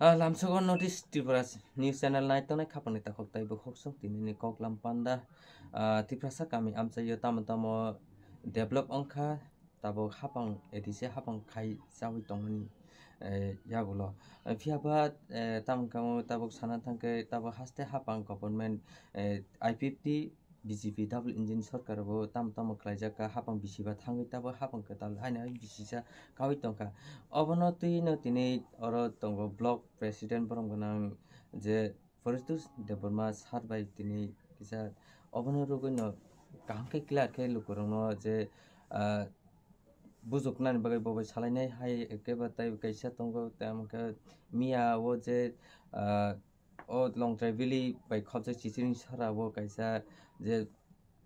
লামচগড় north ত্ৰিপুৰাজ news channel নাইটনাই খাপনি তাকক তাই বুক চক তিনি কগলাম পাণ্ডা ত্ৰিপুৰাচা কামি আমচাৰিও তামো তামো ডেভেলপ অংশা তাব হাপাং এদিছে হাপাং খাই যাবই তঙনি ইয়াগুলো ফিয়াবা তামকামো তাবক সানা থাকে তাব হাস্তে হাপাং government I P F T BJP double engine সরকার বো তাম তাম খাইজাকা হাপং বিশি বা থাঙ্গি তাব হাপং কাতাল হাই না বিশি সা কাউই টঙ্কা অবন তুই ন তিনে অর তঙ্গ ব্লক প্রেসিডেন্ট বরম গনাং যে ফরেস্ট ডেভেলপমেন্ট সার বাই তিনে কিসা অবন রোগ ন কাঙ্কে ক্লিয়ার কে লুকুর ন যে বুজুকনানি বগাই বগাই সালাইনাই হাই একেবা তাই কাইসা তঙ্গ তামকে মিয়া ও যে ও লং ড্রাইভিলি বাই খবজা চিচিরিং সারা যে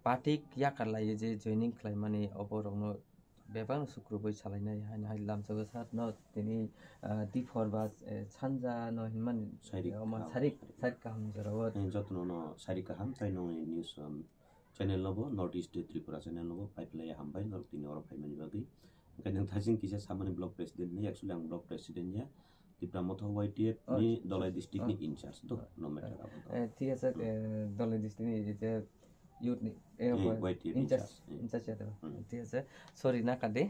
পাঠিক ইয়াকার লাগে যে জৈনিং খাই মানে অপরণ বেবাং সুক্রবই চালাইনাই হাইনা হাই লামসগ সাত ন তিনি দিফর বা সানজা ন হিমান সারিক সারিক সারিক কাম জরব যত্ন ন সারিক কাম তাই ন নিউজ চ্যানেল লব নর্থ ইস্ট ত্রিপুরা চ্যানেল লব পাইপলাই হাম বাই নর্থ তিনি অর ফাই মানি বাগি কেন থাজিং কিছে সামনে ব্লক প্রেসিডেন্ট নে অ্যাকচুয়ালি আম ব্লক প্রেসিডেন্ট ইয়া ত্রিপুরা মত ওয়াই টি এফ নি দলাই ডিস্ট্রিক্ট নি ইনচার্জ তো নো ম্যাটার ঠিক আছে দলাই ডিস্ট্রিক্ট নি যেটা চৰি না কান্দে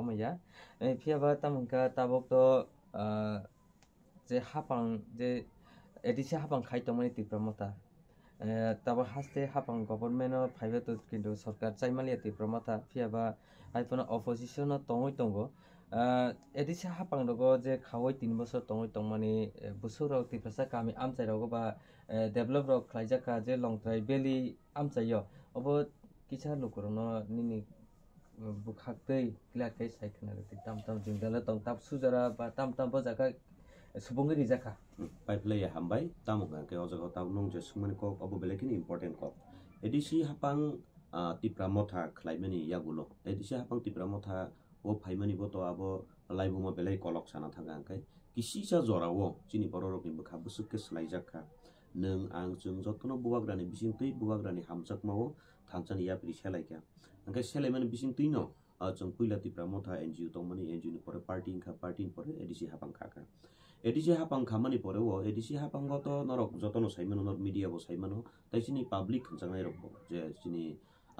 অমৈয়া ফিয়াবা তামুংকা তাবক যে হাপাং যে এডিচি হাপাং খাই তমনি তীব্ৰমতা তাৰ হাস্তে হাপাং গভৰ্ণমেণ্ট ফাইভেটো কিন্তু চৰকাৰ চাইমালিয়া তীব্ৰমতা ফিয়াবা আইফোন অপজিচনত তঙৈ তংগ এডিছে হাপাং লগ যে খাওয়াই তিন বছর তঙই তংমানি বুসুর তিপ্রসা কামি আমচাই রোগ বা ডেভেলপ রক খাইজাকা যে লংত্রাই বেলি আমচাই অব কিছা লোকর নি বুখাক দই গিলাকে সাইখান তাম তাম জিনগালে তং তাপ সুজারা বা তাম তাম বজাকা সুবঙ্গিরি জাকা পাইপলাই হামবাই তামুকাকে অজগা তাও নং যে সুমানি কক অব বেলে কিনি ইম্পর্টেন্ট কক এডিসি হাপাং তিপ্রা মথা খাইমানি ইয়াগুলো এডিসি হাপাং তিপ্রা মথা ও ফাইমানি বতো আব লাইভমা বেলাই কলক সানা থাকা আঙ্কাই কিসি যা জরাও চিনি বড় রকম বোখা বুসুকে সেলাই যাকা নং আং চং যত্ন বুবাগ্রানি বিসিং তুই বুবাগ্রানি হামচাক মাও থানচান ইয়া পিড়ি সেলাইকা আঙ্কাই সেলাই মানে বিসিং তুই ন চং কুইলাতি প্রা মথা এনজিও তো মানে এনজিও নি পরে পার্টি ইংখা পার্টি পরে এডিসি হাপাং খাকা এডিসি হাপাং খামানি পরে ও এডিসি হাপাং গত নরক যত্ন সাইমান নর মিডিয়া বসাইমান তাই চিনি পাবলিক জানাই রকম যে চিনি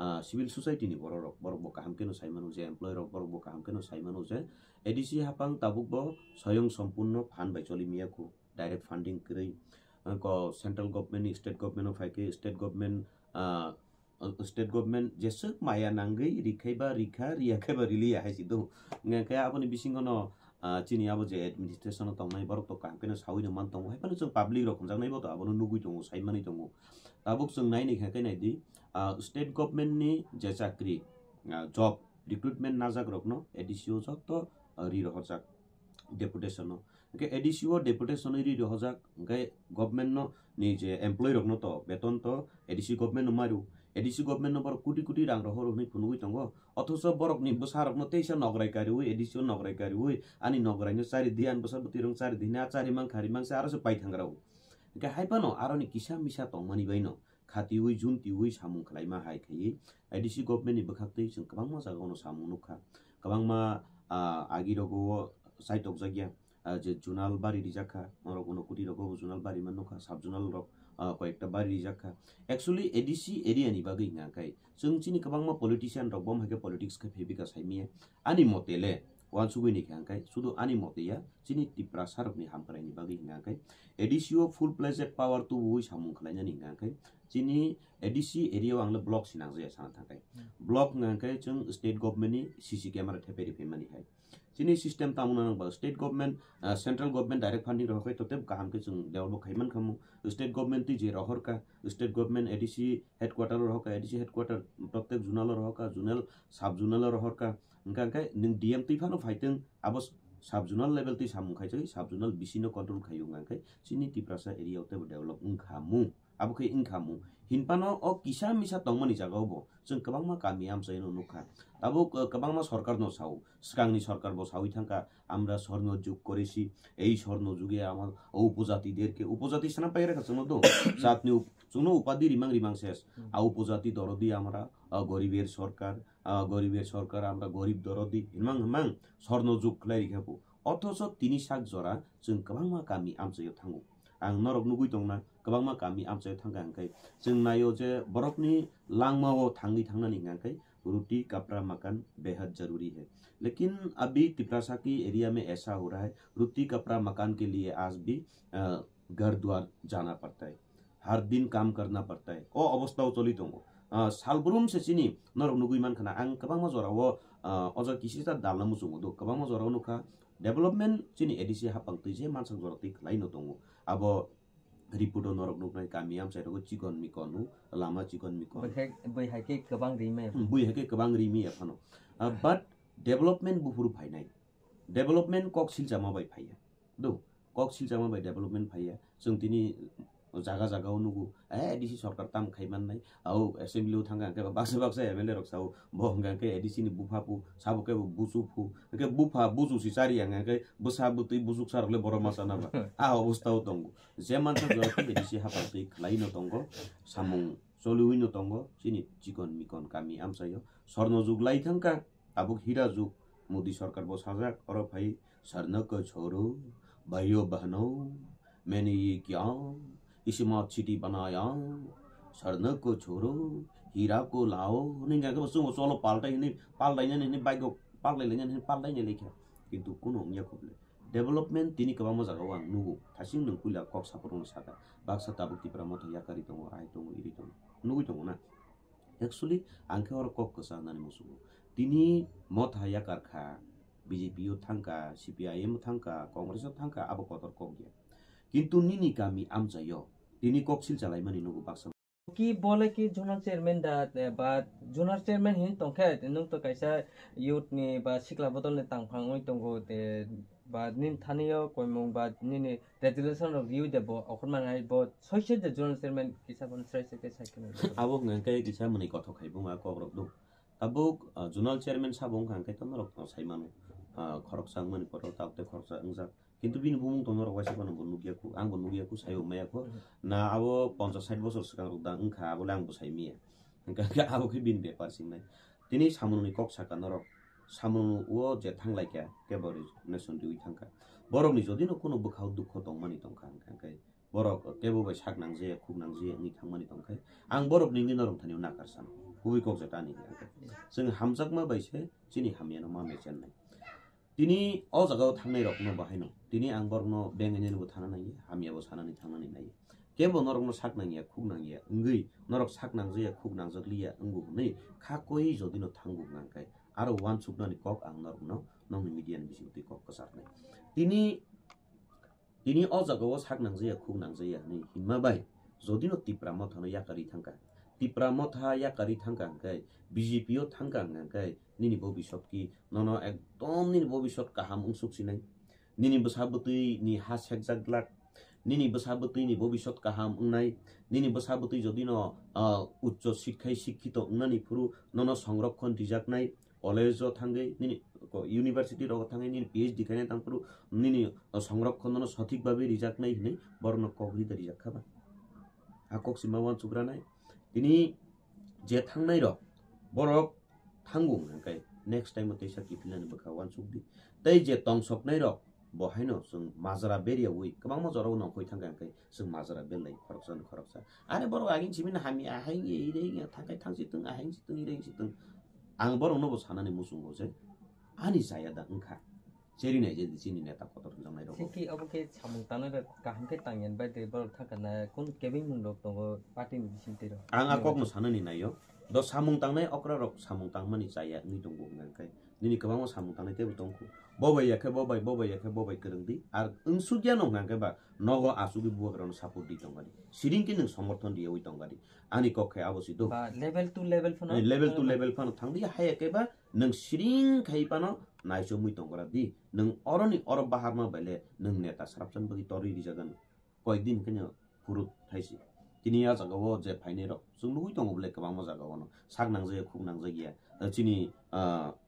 सिविल सोसाइटी बड़ बड़ बो कहम के नई मानू एमप्लयर बड़ बो कहम के नई मानू जे ए डी सी हापांग तबुक स्वयं सम्पूर्ण फंड बाई चली मिया को डायरेक्ट फंडिंग करी को सेंट्रल गवर्नमेंट स्टेट गवर्नमेंट फायके स्टेट गवर्नमेंट स्टेट गवर्नमेंट जैसे माया नांगे रिखाइबा रिखा रिखाबा रिली आई दूँ बिशिंगन चीनी अब जे एडमिनिस्ट्रेशन तमें बड़ तो कहम के सौन मान दूँ हाई जो पब्लिक रखना नहीं बो अब नुगुई दूँ सही मानी दूँ तबुक जो नाइन खाके नाइदी स्टेट गभर्नमेन्टनि जे साख्रि जब रिक्रुटमेन्ट नाजाक जाग्रबनो एडिसिअ जग त रि रहजाक डेपुटेसन ओके एडिसिओ डेपुटेसन रि रहजाक ओके गभर्नमेन्ट नि जे एमप्लय रखनो त वेतन त एडिसि गभर्नमेन्ट मारु एडिसि गभर्नमेन्ट बर कुटी कुटी रां रहर हनि फुनुगै तंग अथस बरक नि बसारक न तैसा नगरायकारी हुई एडिसिओ नगरायकारी हुई अनि नगरायनो चारि दियान बसार बतिरं चारि दिना चारि मां खारि मां से आरो से पाइथांगराउ ओके हाइपनो आरो नि किसा मिसा तंग मानिबायनो खाति हुई जुन ति हुई सामु खलाई मा हाय खै आई डी सी गभर्नमेन्ट नि बखाक तै जों गबांग मा जागा गनो सामु नुखा गबांग मा आ आगि रगो साइट अफ जागिया जे जुनाल बारि रिजाखा मा रगो नकुति रगो जुनाल बारि मा नुखा साब जुनाल रग कयटा बारि रिजाखा actually A D C area नि बागै गाखै जों चिनि गबांग मा पॉलिटिशियन रग बम हाके पॉलिटिक्स खै फेबिका साइमिया आनि मतेले wan sube ni angkai sudo ani mote ya sini tipra sarap ni ham karai ni bagi angkai edisio full pleasure power tu wui samung khalai ni angkai sini edisi area wang le block sinang jaya sang thakai block ngangkai chung state government ni cc camera theperi phemani hai চিনি system তামুনা state government central government direct funding ৰখাই ততে কাম কে চোন develop খাইমান খামো state government যি ৰহৰকা state government A D C হেডকোৱাৰ্টাৰৰ ৰহকা এ ডি চি হেডকোৱাৰ্টাৰ প্ৰত্যেক জোনালৰ ৰহকা জোনেল চাব জোনেলৰ ৰহৰকা এনেকুৱাকৈ নি ডি এম টি ফানো ফাইটেং আৱচ চাব জোনাল লেভেল তি চামু খাইছে চাব জোনাল বিচিন্ন কণ্ট্ৰল খাইও এনেকৈ চিনি টিপ্ৰাচা এৰিয়াতে ডেভেলপ খামো aboke ingkhamu hinpano o kisa misa tongmani jaga obo chung kwbangma kami amsa eno nukha abo eh, kwbangma sarkar no saw skangni sarkar bo sawi thangka আমরা স্বর্ণ যুগ করেছি এই স্বর্ণ যুগে আমার উপজাতিদেরকে উপজাতি সেনা পাই রেখা শুনো তো চাঁদনি শুনো উপাধি রিমাং রিমাং শেষ আর উপজাতি দরদি আমরা গরিবের সরকার গরিবের সরকার আমরা গরিব দরদি হিমাং হিমাং স্বর্ণ যুগ খেলাই রেখাবো অথচ তিনি শাক জরা যেন কামাংমা কামি আমচাইও Thangu ang norokno guitongna kwbangma kami amchaio thangka hangkhai chung nayo je borokni langmao thangni thangnani hangkhai रोटी कपड़ा मकान बेहद जरूरी है लेकिन अभी तिपरासा की एरिया में ऐसा हो रहा है रुटी कपड़ा मकान के लिए आज भी घर द्वार जाना पड़ता है हर दिन काम करना पड़ता है ओ अवस्थाओं चलित होंगे सालब्रुम से चीनी नरक नुगुई मान खाना आं गोबां मा जराव अज किसि दा दालना मुसुंगो दो गोबां मा जराव development chini edc hapang tije mansang jorotik laino tongo abo report on norok nokrai kamiyam sai rogo chikon mikonu lama chikon mikon bai hai ke kabang rime bui hai ke kabang rime afano but development bufuru phai nai development kok silja ma bai phai do kok silja ma bai development phai ya chung tini जगह जगह नुगु ए सरकार तम सरकार ताम खाइमाननाय आव एसेम्ब्लियाव थांगा बक्से बाक्सा एम एल ए रक्सा बहंगाके ए डि सिनि बुफाफु साबके बुजुफु के बुफा बुजुसि सारि आंगाके बुसा बुतै बुजुक सार बर मासा नाबा आ अबस्थाव दंगु जे मान जरति हाफा डि खाई हाफावतै सामू दंगो सामुं सलुइनो चिकन मिकन कामि आमसायो स्वर्ण जुग लाइथंका आबुक हिरा जुग मोदी सरकार बसाजाक और भाई सरनक छोरो भाइयो बहनों मैंने ये क्या इसिमाछिटी बनाया सर्न को छोरो हीरा को लाओ नहीं क्या बस सोलो पाल पाल रही रही नहीं नहीं नहीं पाल्टा हिँड्ने पाल्दैन हिँड्ने बाइकको पाल्दैन हिँड्ने पाल्दैन लेख्या किन्तु कुन हङ यहाँ खुब्ले डेभलपमेन्ट तिनी गोबां मोजाङाव आं नुगौ थासिं नों कुलिया कक बाग सत्ता बाक्सा ताबुक्तिफोरा या करी दङ आइ दङ इरि दङ नूगो दङ ना एक्चुअली आंखे और एक्सुलि आंखौ आरो कक गोसा होननानै मोसौ तिनि मथ याकारखा बिजेपियाव थांखा सिपिआइएम थांखा कংग्रेसआव थांखा आबो कदर कक किंतु किन्तु कामी आम जायो তিনি কক্সিল চালাই মানে নুকু পাকছ কি বলে কি জোনাল চেয়ারম্যান দা বা জোনাল চেয়ারম্যান হিন তংখে তেন তো কাইসা ইউথ নি বা শিক্ষা বদল নে তাংফাং ওই তংগো তে বা নিন থানিয় কইমং বা নিনে রেজুলেশন অফ ভিউ দেব অখন মানে আইব সৈসে যে জোনাল চেয়ারম্যান কিসা বন সৈসে কে সাইকেল আবো গঙ্কাই কিসা মনে কথা খাইব মা কবরক দু তাবো জোনাল চেয়ারম্যান সাবং গঙ্কাই তো রক্ত সাইমানু খরক সাং মানে পরো তাপতে খরক সাং যাক কিন্তু বিন বুম তনৰ কৈছে কোন বনুকিয়া কো আং বনুকিয়া কো সাইও মে কো না আবো 50 60 বছৰ সকা দা উংখা আবো লাং বসাই মি আং কা আবো কি বিন বেপার সিং নাই তিনি সামুনি কক সাকা নর সামুনু ও জে থাং লাইকা কে বরি নেশন দি উইথাংকা বৰমনি যদি ন কোন বখাউ দুখ তং মানি তং কা আং কা বৰক কেবো বৈ সাক নাং জে খুব নাং জে নি থাং মানি তং কা আং বৰব নি নি নৰম থানি না কৰসান কুবি কক জাতানি জং হামজাক মা বাইছে চিনি হামিয়ানো মা মেচেন নাই তিনি অ জাগাও থাঙাই রকম বাহাই তিনি আঙ্গর ন বেঙ্গে নিবো থানা নাই আমি আবো সানা নি থানা নাই কেবো নরক ন সাক নাই খুব নাই ইঙ্গি নরক সাক নাই খুব নাজক লিয়া ইঙ্গু হই খাকই যদি ন থাঙ্গু নাকাই আর ওয়ান সুপনানি কক আং নরক ন নমি মিডিয়ান বিষয় তুই কক কসার নাই তিনি তিনি অ জাগাও সাক নাই খুব নাই হিমা বাই যদি ন তিপ্রাম থানো ইয়াকারি প্ৰামথায়া কাৰী থাংকাংকাই বি জে পিও থাংকাংকাই নিনি ভৱিষ্যত কি ন ন একদম নিনি ভৱিষ্যত কাহাম উংচুকচি নাই নিনি বচাবতী নি হা চেকজাকবিলাক নিনি বচাবতী নি ভৱিষ্যত কাহাম উংনাই নিনি বচাবতী যদি ন উচ্চ শিক্ষাই শিক্ষিত উংনানি ফুৰু ন ন সংৰক্ষণ ৰিজাক নাই কলেজ থাংগে নিনি ইউনিভাৰ্চিটি লগত থাকে নিনি পি এইচ ডি খাই তাৰ নিনি সংৰক্ষণ ন সঠিকভাৱে ৰিজাক নাই হিনে বৰ্ণ কবৰিত ৰিজাক খাবা আকক সীমাৱান চুগ্ৰা নাই दिनै जे थांनाय रक बरक थांगुं हांखाय नेक्स्ट टाइम तै साखि फिलानोबोखा वान सुखदि तै जे तंसबनाय रक बहायनो जों माजारा बेरियाव उइ गोबां मजाराव उनाव खै थांगा हांखाय जों माजारा बेलनाय खरक जानो खरक जा आरो नबो जे chéri nè yé zhí nì nè tá kótó tóng zhóng náy rógó. Sikí ábú ké chámúng táná rá káháng ké táng yén bái tí bál thá do samung tangnai okra rok samung tangmani chaya ni tongo ngangkai nini kwbangma samung tangnai tebo tongo bobai yakhe bobai bobai yakhe bobai kerengdi ar ungsu gyano ngangkai ba nogo asugi buwagrano support di tongari siring kinung somorthon diye oi tongari ani kokkhe abosi do ba level to level phano level to level phano thangdi hayake ba nang siring khai pano naiso mui tongara di nang oroni orob baharma bale nang neta sarapchan bagi tori di jagan koidin kenya kurut thaisi kini ya zaga wo je phaine ro sung lui tong bule bang ma zaga wo no sak nang je khuk nang je ya ta chini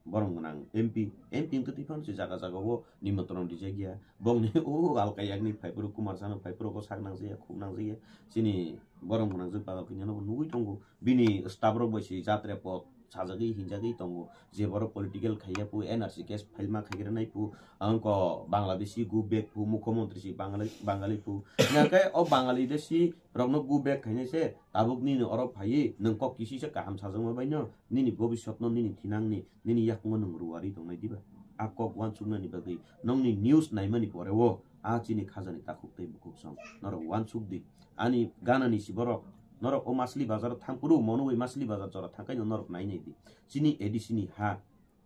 borong nang mp mp to dipon je zaga zaga wo nimotron di je ya bong ni o gal ka yak ni phai puru kumar sana phai puru ko sak nang je khuk nang je chini borong nang je pa ka kini no nugui tong bini stabro bo chi jatre po छाजगी हिंजागी जे जेबर political खाइया पु NRC case फाइलमा खाइकेर नै पु अंक बङ्गलादेशी गु bag पु मुख्यमंत्री सि बांगाली बांगाली पु यहाँकै अब बांगाली देसी रग्न गु बेग खाइने से ताबुक नि अर फाइए नङ किसी से काम छाजमा बैन निनि भविष्यत निनि थिनांगनि नि नि नंग रुवारी दंनाय दिबा आपको वान सुन्न नि बगै नंनि न्यूज नाइमनि परेवो आचिनि खाजा नि मुखुक सं नर वान दि अनि गाना निसिबर নৰক অ মাছলি বজাৰত থাং উৰু মনো ঐ মাছলি বজাৰ জৰত থাং কাই নৰক নাই নাই দি চিনি এডি চিনি হা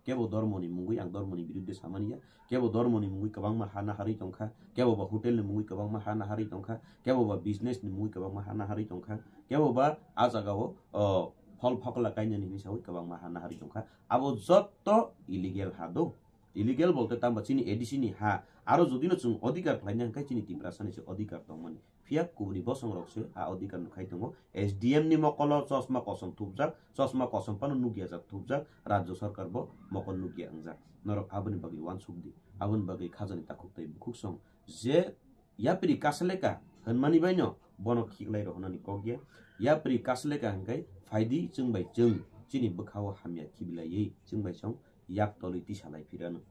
কেৱ দৰমনি মুগুই আং দৰমনি বিৰুদ্ধে চামানিয়া কেৱ দৰমনি মুগুই কাবাংমা হা নাহাৰি টংখা কেৱ বা হোটেল নি মুগুই কাবাংমা হা নাহাৰি টংখা কেৱ বা বিজনেছ নি মুগুই কাবাংমা হা নাহাৰি টংখা কেৱ বা আ জাগাও অ ফল ফকলা কাইনে নি নিছা হৈ কাবাংমা হা নাহাৰি টংখা আৱ যত ইলিগেল হা দৌ ইলিগেল বলতে তাম বা চিনি এডি চিনি হা आ जन चु अधिकार हिङ्खा चिनी टिमरा सानै अधिकार दोमि फिया कोी बस अधिकार नुख दो एस डिएम मकललो चसमा कसम थुप् चसमा कसम पो नुगि थुजा राज्य सरकार बो मक नुगिया नरख आबुन बगैन बगे आबुनि बगै ख बुखु सङ जे या पि काेका हुन्मा बन खिगलै र गिया यापरी कसलेका फि चु चिनी बखखाउ हामी किविल चाहिँ या तलैति साल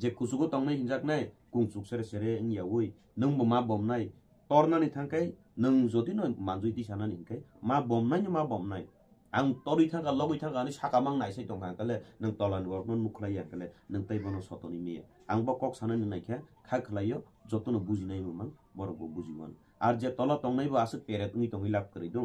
je kusugo tongnai hinjaknai kungsuk sere sere ing yawi nungbo ma bomnai tornani thangkai nung jodi no manjui ti sanani hinkai ma bomnai ma bomnai ang tori thangka logoi thangka ani saka mang nai sai tongka kale nung tolan gornon mukhlai ya kale nung tai bono sotoni me ang bo kok sanani nai kha kha khlaiyo jotno bujinai mamang borok bujiwan আর যে তলা টংনাইব আছে পেরে তুমি টঙি লাভ করে দিও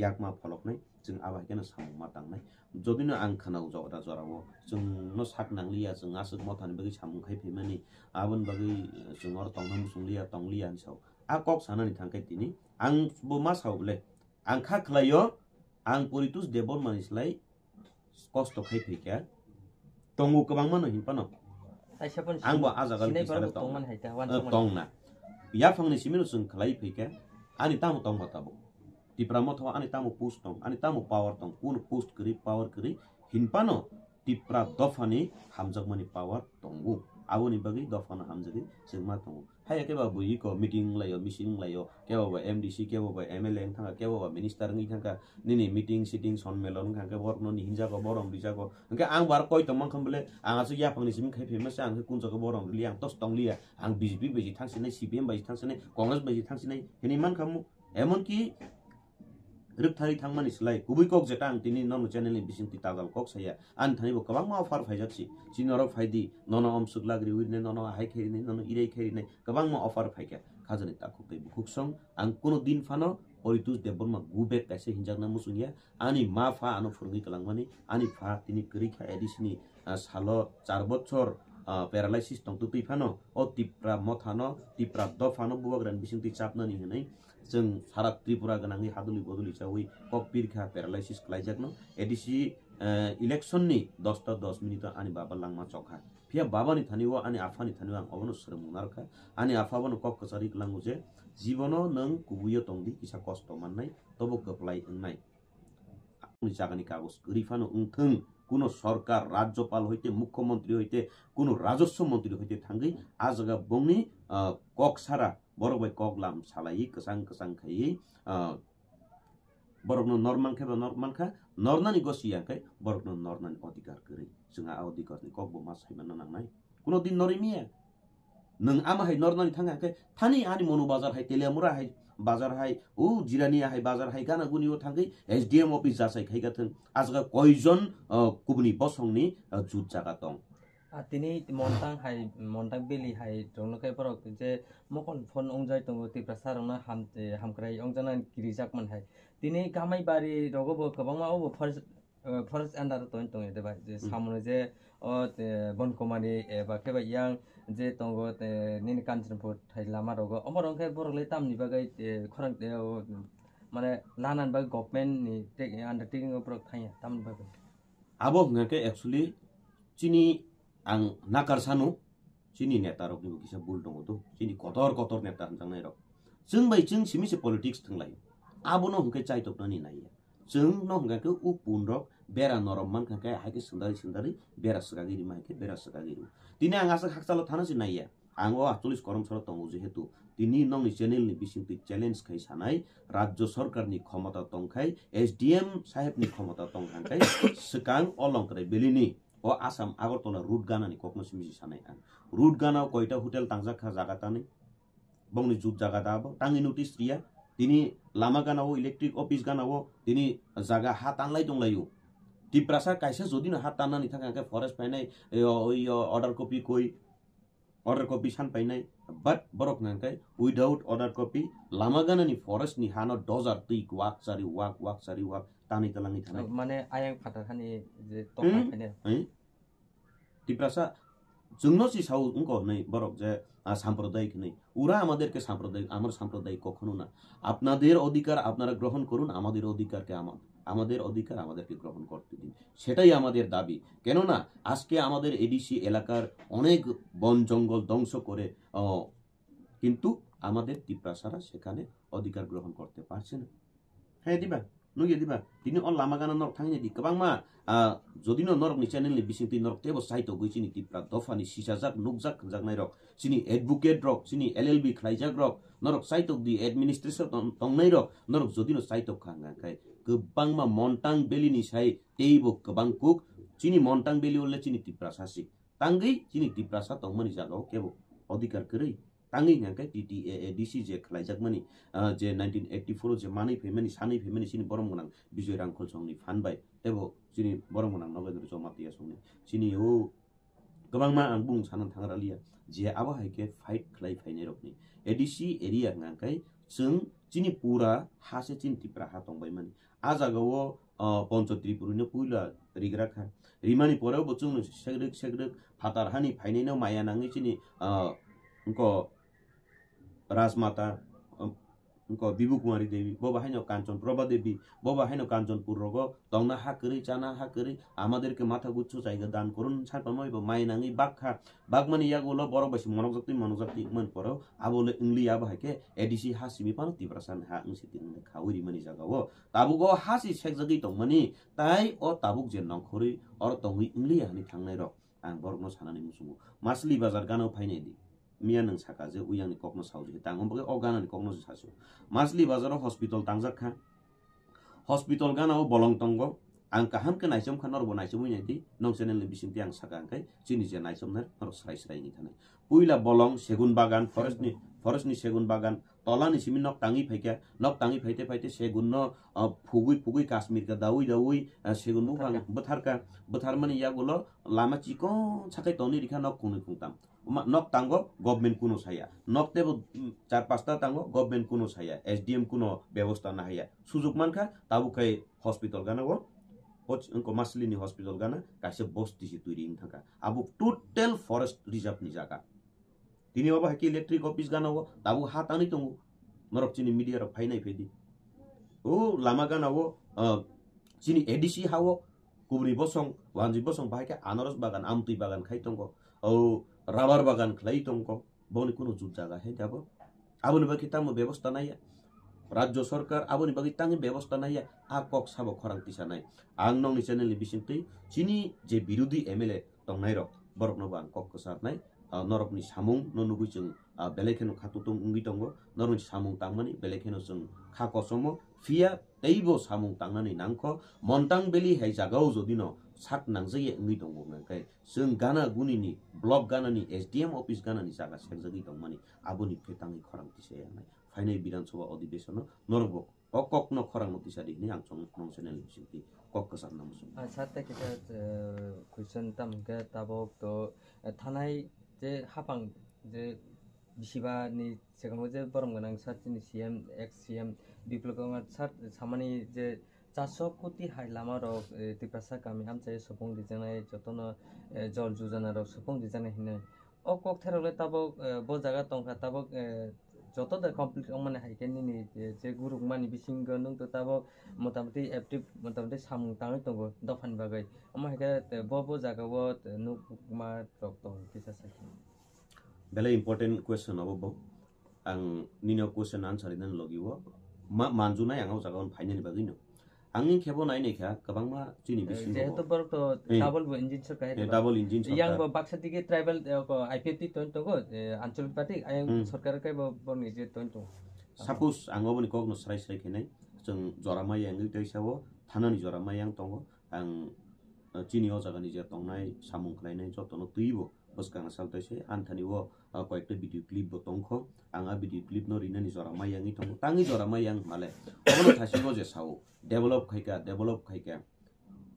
यहाँ महा फल आवा सानुमा जब नै आङ खो जा जर जुन सक ना जुन आउने बगैँ सानो खै फैमा आबो बेला त कक सानो तखा दिने आउ आयो आं परि देवर मानिसलाय कष्ट खै या दङोकमा आज टाइहकैछि खाइ फैक आनि त म तो तिप्राम अनि तामाङ पोस्ट दो अनि तामा पवार पोस्ट खै पवार कि हिंप नो टिप्रा दफा हामी पवार त आगोनिबि दफा हामी जमा के भुको लिङ लियो के एमडिसी केमएलए ठाक केही निनी मिटिङ सिटिङ सन्मेलन हिँजको बड हिजो अब बार कय त मन खलै आहस यहाँ पैसम्म खाइ फेमसँग कुन चाहिँ बोर हिल लिङ्क तस् तिङ विजेपी बजी ठाने सिपिएम बिजी ठासि कङग्रेस बिजी ठासि हिनीकि रुपथारी थांगमानि सिलाय गुबै कक जेटा आं तिनि नन चनेलनि बिसिन तितागल कक सया आं थानिबो कबांग मा अफर फैजाथि जिनोर फायदि नन अम लाग्री ग्रि उइने नन हाय खैरिने नन इरे खैरिने कबांग मा अफर फैके खाजनि ता खुबै बुखुक्सोंग आं कोनो दिन फानो होयतु देबोर मा गुबे पैसे हिजाग्ना मुसुया आनि माफा आनो फुरगि कलांगमानि आनि फा तिनी करिखा खा साल चार बच्छर पेरालाइसिस तंग तुपि फानो तिप्रा मथानो तिप्रा दफानो बुवा ग्रान बिसिन ति नि हेनै जों सारा त्रिपुरा गोनाङै हादुलि बदुलि हिसाबै कक पिरखा पेरालाइसिस खालायजागनो एडिसि इलेक्सननि दसता दस मिनिट आनि बाबा लाङमा चखा फिया बाबानि थानिव आनि आफानि थानिव आं अबनो सोरमुनारखा आनि आफाबानो कक कसारि लाङो जे जीवन नों कुबुयो तंदि किसा कस्त माननाय तबक गपलाय ओंनाय आंनि जागानि कागज गोरिफानो ओंथों कुनो सरकार राज्यपाल हैते मुख्य मन्त्री हैते कुन राजस्व मन्त्री हैथे थाजा बङ्गी कक छा बर भाइ कक लाम सिसङ नरमे नरना गसै बरफ नर् अधिकार गरी जु अधिकार मैमा नाइ कुनो दिन नरमिया नै नरनाली आरिमन बजार है तेलिमोर है बाजार हाय ओ जिरानिया हाय बाजार हाय गाना गुनि ओ थांगै एसडीएम ऑफिस जासै खैगाथन आजगा कयजन कुबनि बसंनि जुत जागा दं তিনি মন্তাং হাই মন্তাং বেলি হাই তেওঁলোকে পৰক যে মকল ফোন অংজাই তং তীব্ৰ চাৰ অনা হাম হামক্ৰাই অংজনা গিৰিজাকমান হাই তিনি গামাই বাৰী ৰগব কবং মা অ' ফৰেষ্ট ফৰেষ্ট এণ্ডাৰ তই তঙে দেবাই যে চামনে যে অ বনকমানী বা কেবা ইয়াং যে তংগ কাঞ্জনপুর ঠাই লামা রগ আমার অংখে বড়লে তামনি বাকাই খরাং মানে নানান বা গভর্নমেন্ট আন্ডারটেকিং থাই তামনি বাকাই আবো হুঙ্গাকে একচুয়ালি চিনি আং নাকার সানু চিনি নেতা রক নিবো কিসা ভুল দঙ্গ তো চিনি কতর কতর নেতা হান জানাই রক চিন বাই চিন সিমি সে পলিটিক্স থাই আবো নহুকে চাই তো নিয়ে बेरा नरम मन खा क्या हाकि सुंदरी सुंदरी बेरा सुगागिरी माइते बेरा सुगागिरी तीने आंगा से खाक चलो थाना से नहीं है आंगो आतुलिस कर्म सरो तंगोजी है तो तीनी नंग चैनल ने बीचे पे चैलेंज राज्य सरकार ने खमता तंग कहीं एसडीएम साहेब ने खमता तंग कहीं सकांग ओलंग करे बेलिनी वो आसाम आगरतला रुट ना रूट गाना ने कोकन सुनी जी सानाई आंग गाना वो कोई टा होटल तंगजा खा जागा ताने बंग ने जुट जागा दाब तंग नोटिस रिया तीनी लामा गाना वो इलेक्ट्रिक अफिस गाना वो तीनी जागा हाथ आंगलाई तोंगलाई টিপ্রাসা কাইসে যদি না হাত টানা নি কাকে ফরেস্ট পাই নাই ওই অর্ডার কপি কই অর্ডার কপি সান পাই নাই বাট বরক নাকে উইদাউট অর্ডার কপি লামাগানা নি ফরেস্ট নি হানো ডজার তুই ওয়াক সারি ওয়াক ওয়াক সারি ওয়াক টানি তালাঙ্গি থানা মানে আয়া ফাটা খানি যে টক পাইনে টিপ্রাসা জুংনো সি সাউ উঙ্ক নেই বরক যে সাম্প্রদায়িক নেই ওরা আমাদেরকে সাম্প্রদায়িক আমার সাম্প্রদায়িক কখনো না আপনাদের অধিকার আপনারা গ্রহণ করুন আমাদের অধিকারকে আমাদের আমাদের অধিকার আমাদেরকে গ্রহণ করতে দিন সেটাই আমাদের দাবি কেননা আজকে আমাদের এডিসি এলাকার অনেক বন জঙ্গল ধ্বংস করে কিন্তু আমাদের তিপ্রাসারা সেখানে অধিকার গ্রহণ করতে পারছে না হ্যাঁ দিবা নুগে দিবা তিনি অল লামাগানা নরক থাঙে দি কবাং মা যদি ন নরক নিচে নিলে বিশিং তুই নরক তেব সাইতো গই নি তিপ্রা দফানি সিসা জাক নুক জাক জাক নাই রক চিনি এডভোকেট রক চিনি এল এল বি খ্লাইজাক রক নরক সাইতক দি এডমিনিস্ট্রেশন তং নাই রক নরক যদি ন সাইতক খাঙ্গা খাই गोबांमा मन्टाङ बेलि निसाए त्यही बो गोबां कुक चिनी मन्टाङ बेलि ओल्ले चिनी तिप्रा सासी ताङ्गै चिनी तिप्रा सा तङ्मनि जागाओ केबो अधिकार करै ताङ्गै गाकै टिटिएडिसी जे खलाइजाकमानि जे नाइन्टिन एट्टी फोराव जे मानै फेमेनि सानै फेमेनि सिनि बरम गोनां बिजय रांखल संनि फानबाय तेबो चिनि बरम गोनां नगेन्द्र जमातिया संनि चिनि हो गबाङमा आं बुंनो थाङरालिया जे आबो हायके फाइट खलाय फायनाय रकनि एडिसि एरिया गांखाय जों चिनि पुरा हासे चिन तिप्रा हा दंबायमोन आज पंच त्रिपुरीनं पुयला रिगरा खा रिमानी पर बचूंग सेग्रेक सेग्रेक फातार हानी फायनेनो माया नांगेची नी राजमाता ko bibu kumari devi boba haino কাঞ্চন প্রভা দেবী বাবা হেন কাঞ্চনপুর রগ তংনা হা করি চানা হা করি আমাদেরকে মাথা গুচ্ছ চাইগা দান করুন সারপামাই বা মাই নাঙি বাক্ষা বাগমানি ইয়াগুলো বড় বেশি মনকজাক্তি মনকজাক্তি মন পর আবলে ইংলি আবা হাকে এডিসি হা সিমি পানো তিব্রাসান হা ইংসি তিন খাউরি মানি জাগাও তাবুক হাসি শেখ জাগি তংমানি তাই ও তাবুক যে নখরি অর তংহি ইংলি হানি থাংনাই রক আং বরগনো সানানি মুসুমু মাসলি বাজার গানও ফাইনাই দিই মিয়া নং সাকা যে উইয়াং নি ককনো সাউজ হে তাং হমবগে অগান নি ককনো সাসু মাসলি বাজার হসপিটাল তাংজাক খা হসপিটাল গানাও বলং তঙ্গ আং কাহাম কে নাইসম খান অরব নাইসম উইয়াং দি নং সেনেল নি বিসিমতি আং সাকা আংকাই চিনি যে নাইসম নের হর সাই সাই নি থানে পুইলা বলং সেগুন বাগান ফরেস্ট নি ফরেস্ট নি সেগুন বাগান তলা নি সিমি নক টাঙি ফাইকা নক টাঙি ফাইতে ফাইতে সেগুন ন ফুগুই ফুগুই কাশ্মীর কা দাউই দাউই সেগুন বুফাং বথার কা বথার মানে ইয়াগুলো লামা চিকন ছাকাই তনি রিখা নক কুনে কুংতাম নক তাঙ্গ গভমেণ্ট কোনো চাইয়া নক তে চাৰ পাঁচটা তাঙ্গ গভমেণ্ট কোনো চাইয়া এছ ডি এম কোনো ব্যৱস্থা নাহাইয়া সুযোগ মান মানখা তাবুকাই হস্পিটেল গানাব কমাচলিনী হস্পিটেল গানা কাইছে বস্তি তৈরি থাকা আবু টোটেল ফরেস্ট রিজার্ভ নিজাকা তিনি বাবা হেকি ইলেকট্রিক অফিস গানাব তাবু হাত আনি তঙু নরক চিনি মিডিয়ার ফাই নাই ফেদি ও লামা গানাব চিনি এডিসি হাও কুবরি বসং ওয়ানজি বসং বাহাকে আনারস বাগান আমতুই বাগান খাই তঙ্গ ও রাবার বাগান খেলাই তোমক বনি কোনো জুত জায়গা হে যাব আবনি বাকি তাম ব্যবস্থা নাই রাজ্য সরকার আবনি বাকি তাং ব্যবস্থা নাই আ কক সাব খরাং তিসা নাই আং নং চ্যানেল নি বিসিনতে চিনি যে বিরোধী এমএলএ তং নাই রক বরক নব আং কক কসার নাই নরক নি সামুং ন নুগু চং বেলেখেন খাতু তং উঙ্গি তং নরক নি সামুং তাং মানে বেলেখেন চং খা কসম ফিয়া তেইব সামুং তাং নানি নাংখ মন্তাং বেলি হাই জাগাও যদি ন सट नाङ्गिङ जुन गागुुनि ब्लक गनास डिएम अफिस गानी जग्गा सेकेन्ड मैले अब तिरानी फाइनल विधान सभा अधिवेशन नरबोक कक नरेन ककको सोइन त हाफ जे विगे दरगम एक्स सिएम जे चासोकोटी हाइलामा र तिपासा कामी हामचायो सपङ डिजाइनाय जतन जल जुजना र सपङ डिजाइनाय हिने अ कक्थेरले तब बो जागा तंखा तब যত কমপ্লিট মানে হাইকে নিনি যে গুরুক মানি বিসিং গনং তো তাবো মোটামুটি অ্যাক্টিভ মোটামুটি সামু তাঙে তঙ্গ দফান বাগাই আমার হাইকে বব জাগাব নুক মা রক্ত কিসা সাকি বেলে ইম্পর্টেন্ট কোয়েশ্চন হব বউ আং নিনো কোয়েশ্চন আনসার ইদান লগিব মা মানজুনাই আঙাও জাগাও ফাইনাল বাগিনো आङिङ खेबो नाय नेखा गोबांमा जोंनि बिसिम जेहेतु बरक तो डाबल इंजिन सरकार हे डाबल इंजिन सरकार यांग बाक्सा दिगे ट्राइबल आईपीटी तो तो आंचलिक पार्टी आयं सरकार के बनि जे तो तो सपोज आङो बनि कग न सराय सराय खेनाय जों जरामा यांग दैसाव थानानि जरामा यांग दङ आं चिनियाव जागानि जे दंनाय सामुं खालायनाय जतन दुइबो boskango salto se anthani o koyekta video clip bo tongkho anga video clip no rinani jorama yangi tongkho tangi jorama yang male obono thasiko je sao develop khaika develop khaika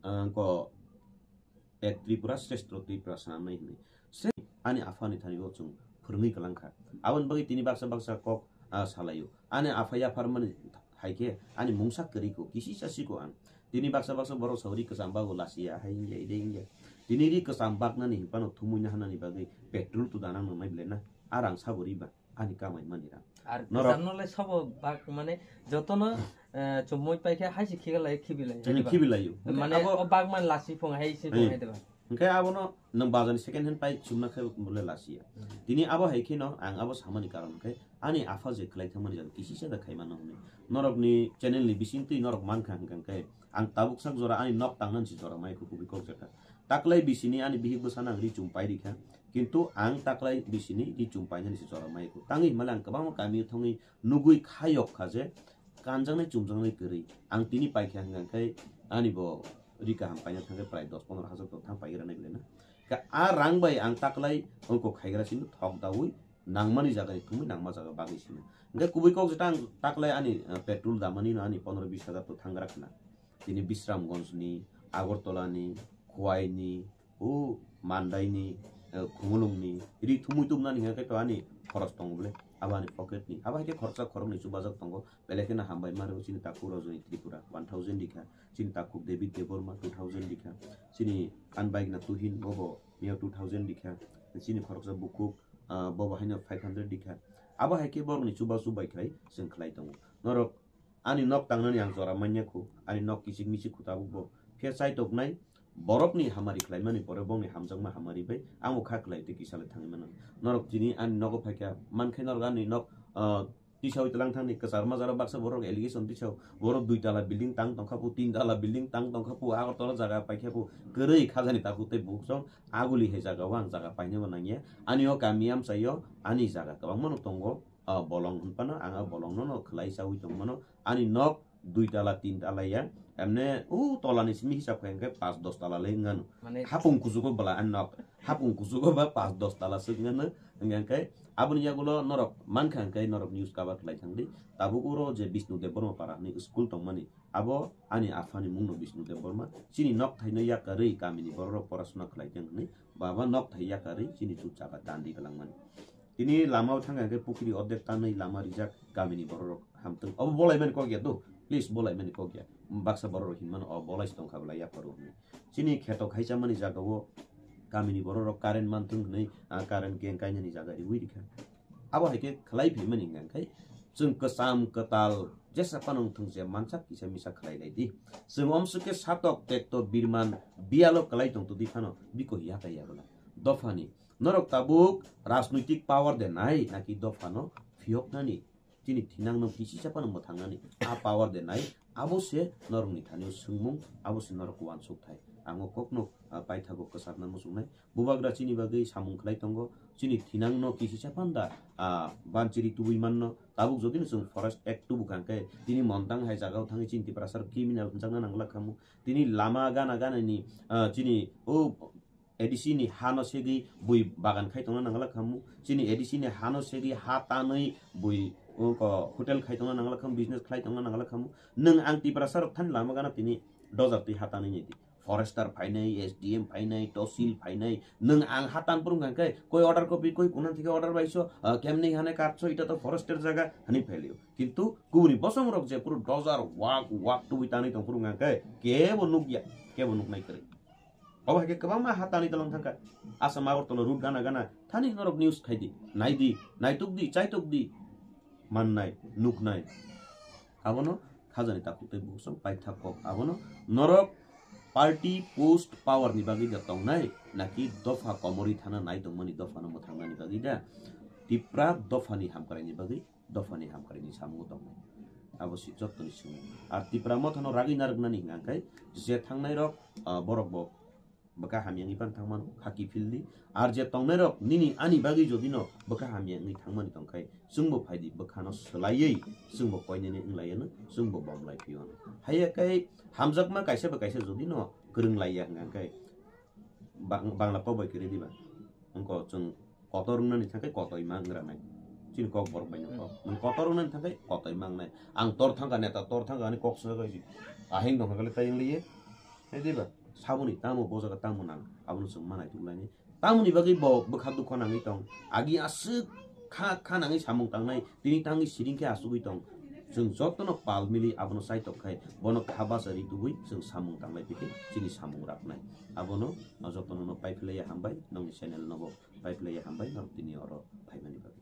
angko ek tripura shrestro tripura sanamnai hini se ani afani thani o chung phurungi kalangkha awan bagi tini baksa baksa kok salayo ani afaya farmani haike ani mungsak ko kisi ko an, tini baksa baksa boro sauri kesamba go lasia ya hai ye deng ye dineri kesam bagna nih panu tumunya hana nih bagi petrol tu dana mamai beli na arang sabu riba ani kamai mani ram ar kesam nol le sabu bag mana joto na cumoi pake hai sih kira lagi kibilai ini kibilai yo mana abo bag mana lasi pung hai sih pung hai deh kan abo no nang bagan second hand pake cuma kayak mulai lasi ya dini abo hai kini no ang abo sama nih karam kayak ani afaz ekleik thamani jadi kisi sih dah kayak mana nih norok nih channel nih bisin tuh norok mankan kan kayak ताबुक अनि टाकसक जो अनि बिसिनी ति जर Mick त विनी अनि विशान रिचुम्पिखा कि त विशी रिचुम्पिसि जो ताइ मलाई गाँई नुग कन चुङ्ग्रै गरी आउने पैख्याङ अनि बो रिका हामी प्राय दस पन्द्र हजार आ नै कि आए अनि त खिनु थक दाउ नङमै जगाु नमैछिन इन्कै कवि कलाइ अनि पेट्रोल न अनि पन्ध्र विस हजार ताना তিনি বিশ্ৰামগঞ্জ নি আগরতলা নি খুয়াই নি ও মান্ডাই নি খুমলুং নি রি থুমুই তুমনা নি হেকে পানি খরচ তং বলে আবানি পকেট নি আবা হেকে খরচ খর নি সুবাজক তং বেলে কেন হামবাই মারে হচি নি তাকু রজনি ত্রিপুরা 1000 লিখা চিন তাকু দেবী দেবর্মা 2000 লিখা চিনি আনবাইক না তুহিন বব মিও 2000 লিখা চিনি খৰচা বুকু বব ফাইভ 500 লিখা আবা হেকে বৰ নি সুবাসু বাইখাই সংখলাই তং নৰক আনি নক তাংনানি আং জরা মান্যাকু আনি নক কিছিক মিছিক খুতাবুক বো ফের চাইতক নাই বরফনি হামারি খ্লাই মানে পরে বংনি হামজংমা হামারি বাই আং ওখা খ্লাই তে কিসালে থাঙে মানে নরক জিনি আনি নক ফাকিয়া মানখাই নরক আনি নক পিছাও ইতলাং থাঙে কসার মাজার বাক্সা বরক এলিগেশন পিছাও বরক দুই তালা বিল্ডিং তাং তংখাপু তিন তালা বিল্ডিং তাং তংখাপু আগর তল জায়গা পাইখাপু গরই খাজানি তাকু তে বুকসং আগুলি হে জায়গা ওয়াং জায়গা পাইনে বনাঙ্গিয়া আনিও কামিয়াম সাইয় আনি জায়গা কবাং মানুক তঙ্গ bolong honkano anga bolong no khlai sa uitong mano ani nok দুই তালা তিন তালা ইয়া এমনে ও তলা নিসমি হিসাব খাইকে পাঁচ দশ তালা লে ইঙ্গানো হাপুং কুজুকো বলা আর নক হাপুং কুজুকো বা পাঁচ দশ তালা সে ইঙ্গানো ইঙ্গানকে আপনি ইয়াগুলো নরক মান খানকে নরক নিউজ কাবার লাই থাকলি তাবু ওরো যে বিষ্ণু দেব বর্মা পারা নি স্কুল তংমানি আবো আনি আফানি মুংনো বিষ্ণু দেব বর্মা চিনি নক থাইনো ইয়াকা রেই কামিনি বড় পড়াশোনা খালাই থাকনি বাবা নক থাই ইয়াকা রেই চিনি চুপচাপা দান্দি গেলাংমানি ini lama utang पोखरी pukiri odek tanai lama rijak kami ni borok अब बोलाइ माने कगिया दो प्लिज बोलाइ माने कगिया बाक्सा बर रखिन माने अब बोलाइस दं खाबला या परो हुने चिनी खेतो खाइचा माने जागा वो कामिनी बर र कारण मान्तुङ नै कारण के काइन नि जागा रिउ रिखा अब हके खलाई भि माने गां खै जुन कसाम कताल जेसा पनङ थुङ जे मान्छा किसा मिसा खलाई लाई दि जुन अमसुके सातक टेक्तो बिरमान बियालो कलाइ खलाई तंतु दिखानो बिको या याता याबला दफानी নরক তাবুক রাজনৈতিক পাওয়াर देनाय নাকি দফানো ফিয়কনানি তিনি থিনাংনো কিসি চাপানো থাंनानै आ पावार देनाय আবশ্যে নরকনি থানিও সুংমুং আবশ্যে নরক ওয়ানসুক থাই আঙো কখনো পাইথাগো কসারনা মুসুংনাই বুবাগ্রা চিনি বাগৈ সামুং খলাই তঙ্গ চিনি থিনাংন কিসি চাপান্দা বানচিরি তুবুইমান্ন তাবুক যদি जों ফরেস্ট এক টুবু কাঙ্কে তিনি মন্তাং হাই জাগাও থাঙে চিনতি প্রাসার ক্রিমিনাল জানা নাংলা খামু তিনি লামা গানা গানানি চিনি ও এডিচিনি হানো সেগি বুই বাগান খাই তোনা নাঙ্গলা খামু চিনি এডিচিনি হানো সেগি হাতানই বুই ক হোটেল খাই তোনা নাঙ্গলা খাম বিজনেস খাই তোনা নাঙ্গলা খামু নং আং টি প্রাসার থান লামা গানা তিনি ডজার তুই নিদি ফরেস্টার ফাইনাই এসডিএম ফাইনাই তহসিল ফাইনাই নং আং হাতান পুরুং গাঙ্কে কই অর্ডার কপি কই কোনা থেকে অর্ডার পাইছো কেমনে হানে কাটছো এটা তো ফরেস্টের জায়গা হানি ফেলিও কিন্তু কুবুরি বসম রক যে পুরো ডজার ওয়াক ওয়াক টু বিতানি তো পুরুং গাঙ্কে কে বনুক গিয়া কে বনুক নাই করে অৱ হাকে কবামা হাত আনি তলং থাকা আছে মাগৰ তলৰ ৰূপ গানা গানা থানি সিহঁতক নিউজ খাই দি নাই দি নাইটোক দি চাইটোক দি মান নাই নোক নাই খাব ন খাজানি তাকো তই বহুচন পাই থাক কওক আব ন নৰক পাৰ্টি পোষ্ট পাৱাৰ নিবাগী দিয়া তং নাই নাকি দফা কমৰি থানা নাই তংমানি দফা নম থানা নিবাগী দিয়া টিপ্ৰা দফানি হাম কৰাই নিবাগী দফানি হাম কৰাই নি চামু তং নাই আৱশ্যক যত্ন নিচিন আৰু টিপ্ৰা মথানো ৰাগি নাৰক নানি হিঙাকাই জেঠাংনাই ৰক বৰক বক बखा हामी ठाउँमा खाकि आर जे तौन निनी अनि बाइ जो नो बामि निथमिने त बोदि बखानो सल चुनै रुल है खै हाम्रो जो नो गुई बङ्गला पिको जुन कतो र कतै मलाई चिनी कङ्के कट्ने आउँ तर था त तर्ोथा कि अङ्ग लिए है সাবুনি তামো বজাগ তামো নাং আবনু সঙ্গ মানাই তুলাই তামুনি বাকি ব বখা দুঃখ নাঙি তং আগি আসু খা খা নাঙি সামুং তাংনাই তিনি তাঙ্গি সিরিংকে আসুগুই তং যেন যত্ন পাল মিলি আবনো সাই তকাই বন খাবাস ঋতুগুই যেন সামুং তাংলাই পিকে চিনি সামুং রাখনাই আবনো যত্ন ন পাইফলাই হামবাই নং চ্যানেল নব পাইফলাই হামবাই নং তিনি অর ভাইমানি বাকি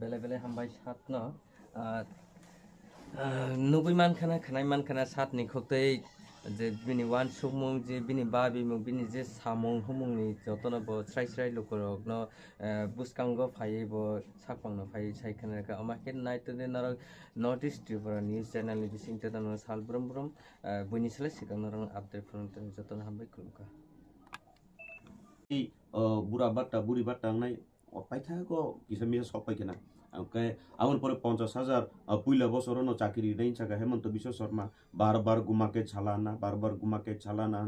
বেলে বেলে হামবাই সাত ন নবই মান খানা খানাই মান খানা সাত নিখতেই যে বিনি ওয়ান সুমুং যে বিনি বাবি মুং বিনি যে সামং হুমুং নি যত নব স্রাই স্রাই লোক রক ন বুসকাঙ্গ ফাই ব সাকপাং ন ফাই সাইখান রেখা আমাকে নাইতো দে নরক north east Tripura news channel নি বিসিং তে সাল ব্রম ব্রম বুনি সালে সিকাং নরং আপডেট যতন তে যত না হামবাই কুলুকা বুড়া বাট্টা বুড়ি বাট্টা নাই পাই থাকে কিসে মিসে সব পাইকে না okay awon pore 50000 হাজার bosorno chakiri dain chaka hemant biswa sharma bar bar guma ke chalana bar bar guma ke chalana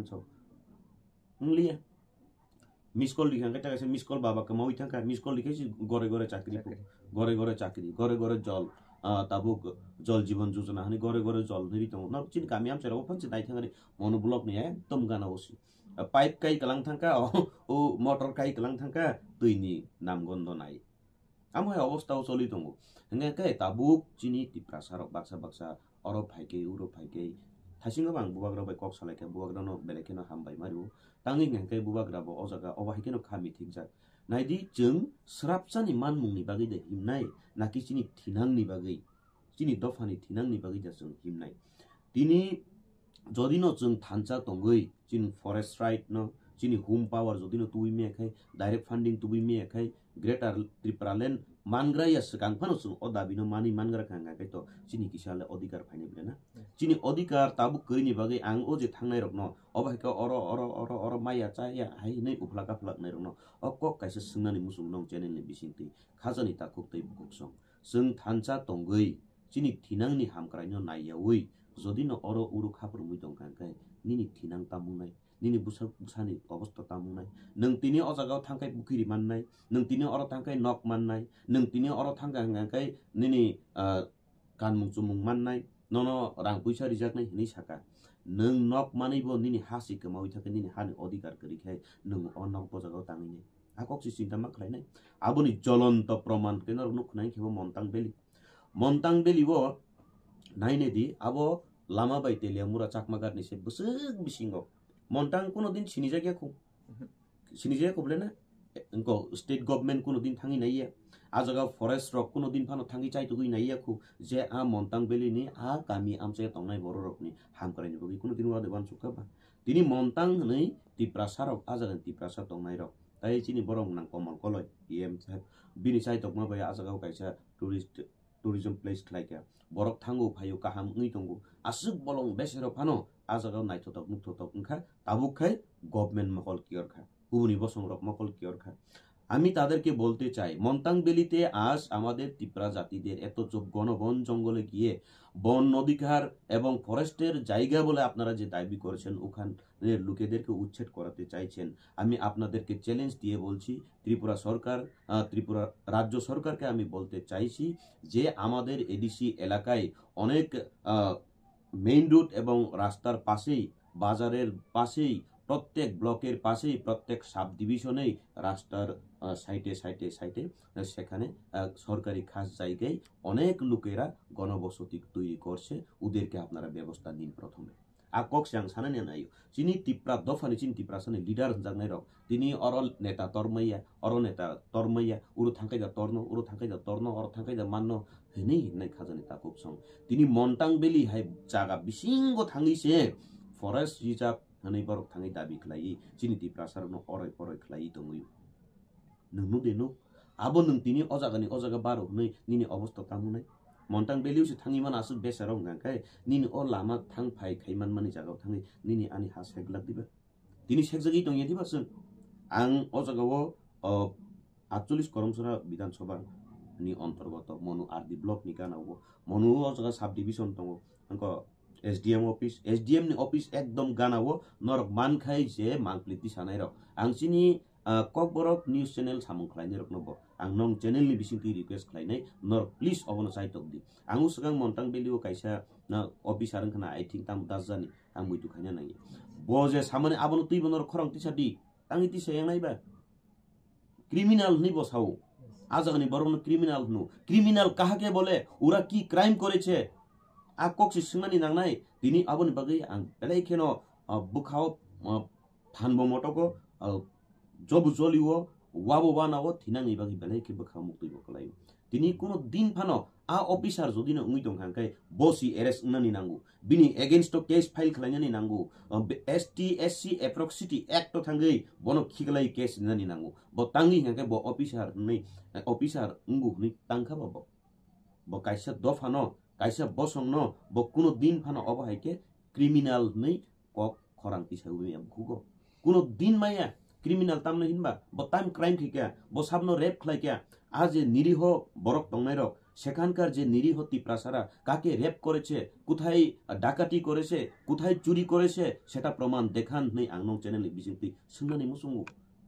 miss call লিখাঙ্কে টাকা মিস কল বাবাকে মা ওইখানকা মিস কল লিখেছি ঘরে ঘরে চাকরি ঘরে ঘরে চাকরি ঘরে ঘরে জল তাবুক জল জীবন যোজনা হানি ঘরে ঘরে জল নিরিত না চিন কামি আম চেরা ওপন চিন আইথাঙ্গারি মন ব্লক নিয়ে একদম গানা ওসি পাইপ কাই কালাং থাকা ও মোটর কাই কালাং থাকা তুই নি গন্ধ নাই আমি অৱস্থাও চলি থাকো সেনেকৈ তাবুক চিনি টিপ্ৰা চাৰক বাক্সা বাক্সা অৰপ ফাইকেই উৰপ ফাইকেই থাইচিঙক আং বুবাগ্ৰা বাই কক চলাইকে বুবাগ্ৰা ন বেলেগকে নাম বাই মাৰিব তাঙি ঘেংকাই বুবাগ্ৰাব অ জাগা অবাহিকে ন খামি ঠিক যাক নাইদি যোন স্ৰাপচানি মানমুংনি বাগৈ দে হিমনাই নাকি চিনি থিনাংনি বাগৈ চিনি দফানি থিনাংনি বাগৈ দিয়া যোন হিমনাই তিনি যদি ন যোন থানচা টঙ্গৈ যোন ফৰেষ্ট ৰাইট ন যিনি হোম পাৱাৰ যদি ন তুই মেখাই ডাইৰেক্ট ফাণ্ডিং তুবি মেখাই ग्रेटर Triparalen मानग्रा या कांगफान ओ अदा बिनो मानि मानग्रा खांगा के त चिनि किसाले अधिकार फाइने बिलेना चिनि अधिकार ताबु करिनि बगे आङ ओ जे थांनाय रग्न अब अर अर अर अर माया चाया हाय नै उफ्ला का नै रग्न अक काइसे सुंनानि मुसुम नों चैनल नि बिसिंति खाजनि ता खुक्तै बुकुक सं जों थानचा तंगै चिनि थिनांनि हामक्रायनो नाइया जदि न अर उरु खाफोर मुइ दंखांखाय निनि तामुङ तामुनाय নিনি বুসার বুসানি অবস্থা তামু নাই নং তিনি অজাগাও থাকাই পুখুরি মাননাই নং তিনি অর থাকাই নখ মাননাই নং তিনি অর থাকা হাঙ্গাই নিনি গান মুং চুমুং মাননাই নন রাং পয়সা রিজাকনাই হিনি সাকা নং নখ মানিব নিনি হাসি কমাই থাকে নিনি হানি অধিকার করি খাই নং অন্য অজাগাও তামিনে আকক্সি চিন্তা মা খাই নাই আবনি জ্বলন্ত প্রমাণ কেনর নুখ নাই খেব মন্তাং বেলি মন্তাং বেলি ও নাইনে দি আব লামা বাই তেলিয়া মুরা চাকমা গার্নি সে বসুক বিশিঙ্গ মন্টাং কোনোদিন চিনি যায় খুব চিনি যায় ক'বলে না ষ্টেট গভমেণ্ট কোনোদিন থাঙি নাইয়া আজগাও ফৰেষ্ট ৰক কোনোদিন ফান থাঙি চাই তুগি নাইয়া খুব যে আ মন্টাং বেলি নি আ কামি আম চাগে টঙাই বড়ো ৰক নি হাম কৰাই নিব কি কোনোদিন ওৱা দেৱান চুকাবা তিনি মন্টাং নৈ তিপ্ৰাচা ৰক আজাগা তিপ্ৰাচা টঙাই ৰক তাই চিনি বৰং নাং কমল কলয় ই এম চাহেব বিনি চাই টকমা পাই আজগাও কাইছা tourist tourism place like a borok tango payo kaham nitongo asuk bolong besero pano azaga naito tok mukto tok nka tabukai government mahol kiorka ubuni bosong rok mahol kiorka আমি তাদেরকে বলতে চাই মন্তাংবেলিতে আজ আমাদের তিপ্রা জাতিদের এত গণবন জঙ্গলে গিয়ে বন নদীঘার এবং ফরেস্টের জায়গা বলে আপনারা যে দাবি করেছেন ওখানের লোকেদেরকে উচ্ছেদ করাতে চাইছেন আমি আপনাদেরকে চ্যালেঞ্জ দিয়ে বলছি ত্রিপুরা সরকার ত্রিপুরা রাজ্য সরকারকে আমি বলতে চাইছি যে আমাদের এডিসি এলাকায় অনেক মেইন রুট এবং রাস্তার পাশেই বাজারের পাশেই প্রত্যেক ব্লকের পাশেই প্রত্যেক সাব ডিভিশনেই রাস্তার সাইটে সাইটে সাইটে সেখানে সরকারি খাস জায়গায় অনেক লোকেরা গণবসতি তৈরি করছে ওদেরকে আপনারা ব্যবস্থা নিন প্রথমে কক সাং সানানে নাই চিনি তিপ্রা দফানি চিনি তিপ্রা সানে লিডার জাগনাই রক তিনি অরল নেতা তরমাইয়া অর নেতা তরমাইয়া উরু থাকাই যা তর্ন উরু থাকাই যা তর্ন অর থাকাই যা মান্য হেনি নাই খাজা নেতা কক সং তিনি মন্টাং বেলি হাই জাগা বিসিং থাঙ্গিছে ফরেস্ট রিজার্ভ नै बरक थाङै दाबी खालाय चिनि दि प्रासार न अरै परै खालाय दोनि नुनु बेनु आबो नुन तिनी अजागनि अजागा बारो हुनै निनि अवस्था तामु नै मन्टाङ बेलिउ सि थाङि मान आसु बेसेराव गनकाय निनि ओ लामा थाङ फाय खै मान मानि जागाव थाङि निनि आनि हास हेब दिबा दिनि सेक जगी दोंय दिबासु आं अजागाव अ 48 करमसरा विधान सभा नि अन्तर्गत मनु आरबी ब्लक निकानाव मनु अजागा सब डिविजन दङ S D M office S D M নি অফিচ একদম গানাব নৰক মান খাই যে মাক প্ৰীতি চানাই ৰক আংচিনি কক নিউজ চেনেল চামু খাইনে ৰক নব আং নং চেনেলনি বিচিং কি ৰিকুৱেষ্ট খাইনাই নৰক প্লিজ অবন চাইটক দি আঙো চাগাং মন্টাং বেলিও কাইছা অফিচ আৰু খানা আই থিং তাম দাস জানি আং মইটো খাইনে নাই ব যে চামানে আবন তুইব নৰ খৰং তিছা দি আং ইতি চাই নাইবা ক্ৰিমিনেল নি বচাও আজানি বৰ ক্ৰিমিনেল নো ক্ৰিমিনেল কাহাকে বোলে উৰা কি ক্ৰাইম কৰিছে আকি সিমানি নাই দিন আবনি বাকি বেলাই খেন বুখাও ফানব মতক জব জলিও ওয়াব ওয়া নাব থিনাং এই বাকি বেলাই খে বুখা মুক্তি বকলাই দিন কোনো দিন ফানো আ অফিসার যদি না উই দংখানকাই বসি এরেস উনানি নাঙ্গু বিনি এগেনস্ট কেস ফাইল খলাইনি নাঙ্গু এস টি এস সি এপ্রক্সিটি অ্যাক্ট তো থাঙ্গেই বন খিগলাই কেস নানি নাঙ্গু ব তাঙ্গি হাঙ্গে ব অফিসার নই অফিসার উঙ্গু নি দফানো কাইসা বসং ন বক কোনো দিন ফানা অবহাইকে ক্রিমিনাল নেই কক খরাং ইসা উমিয়া ভুগো কোন দিন মাইয়া ক্রিমিনাল তামনে হিনবা ব তাম ক্রাইম খিকা ব সামনে রেপ খ্লাইকা আ যে নিরীহ বরক টংনাই রক সেখানকার যে নিরীহ তিপ্রাসারা কাকে রেপ করেছে কোথায় ডাকাতি করেছে কোথায় চুরি করেছে সেটা প্রমাণ দেখান নেই আংনং চ্যানেলে বিজেপি সুন্নানি মুসুঙ্গু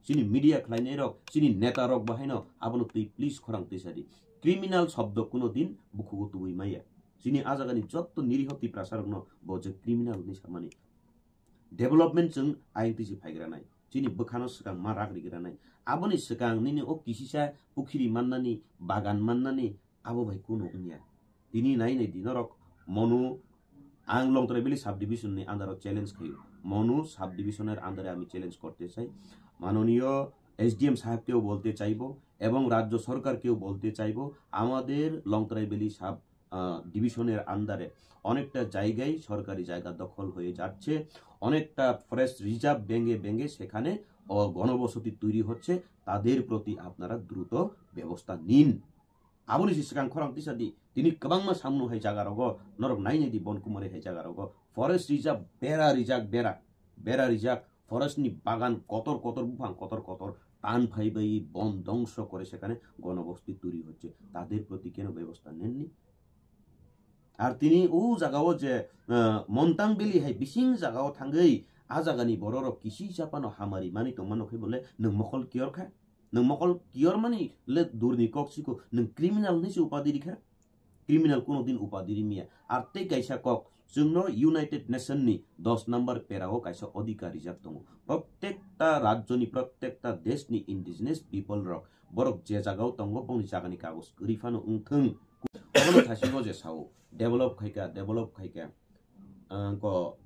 চিনি মিডিয়া খ্লাইনাই রক চিনি নেতা রক বাহাইন আবনো তুই প্লিজ খরাং তুই সারি ক্রিমিনাল শব্দ কোনো দিন বুকুগো তুই মাইয়া যিনি আজগানি যত নিহতি প্রাসারগ্ন বজ ক্রিমিনাল নিসামানি ডেভেলপমেন্ট চং আইপিজি ফাইগ্রানাই যিনি বখানো সকাং মা রাগ্রিগ্রানাই আবনি সকাং নিনি ও কিসিসা পুখিরি মাননানি বাগান মাননানি আব ভাই কোন উনিয়া দিনি নাই নাই দিন রক মনু আং লং তরে বিলি সাব ডিভিশন নি আন্ডার চ্যালেঞ্জ খাই মনু সাব ডিভিশনের আন্ডারে আমি চ্যালেঞ্জ করতে চাই মাননীয় এসডিএম সাহেবকেও বলতে চাইব এবং রাজ্য সরকারকেও বলতে চাইব আমাদের লং তরে সাব ডিভিশনের আন্ডারে অনেকটা জায়গায় সরকারি জায়গা দখল হয়ে যাচ্ছে অনেকটা ফরেস্ট রিজার্ভ ভেঙে ভেঙে সেখানে গণবসতি তৈরি হচ্ছে তাদের প্রতি আপনারা দ্রুত ব্যবস্থা নিন আবুলি শিশকাং খরাং তিসাদি তিনি কবাংমা সামনু হয়ে জাগা রোগ নরক নাই নেদি বনকুমারে হয়ে জাগা রোগ ফরেস্ট রিজার্ভ বেড়া রিজার্ভ বেড়া বেড়া রিজার্ভ ফরেস্টনি বাগান কতর কতর বুফাং কতর কতর টান ফাইবাই বন ধ্বংস করে সেখানে গণবস্তি তৈরি হচ্ছে তাদের প্রতি কেন ব্যবস্থা নেননি আৰু তিনি ও জাগাও যে মন্তাং বেলি হাই বিশিং জাগাও থাঙ্গি আ জাগানি বড়র কিসি চাপানো হামারি মানে তোমানো খে বলে নং মকল কিয়র খা নং মকল কিয়র মানে লে কক কক্সিক নং ক্রিমিনাল নিশ উপাধি রিখা ক্রিমিনাল কোনো দিন উপাধি রিমিয়া আর তে কাইসা কক জন্য ইউনাইটেড নেশন নি দশ নম্বর পেরাও কাইসা অধিকার রিজার্ভ দম প্রত্যেকটা রাজ্য নি প্রত্যেকটা দেশ নি ইন্ডিজিনিয়াস পিপল রক বরক যে জাগাও তঙ্গ পৌনি জাগানি কাগজ গরিফানো উংথং ꯃꯣꯏꯅ ꯊꯥꯁꯤ ꯂꯣꯖꯦ ꯁꯥꯎ ꯗꯦꯕꯂꯞ ꯈꯩꯀꯥ ꯗꯦꯕꯂꯞ खैका को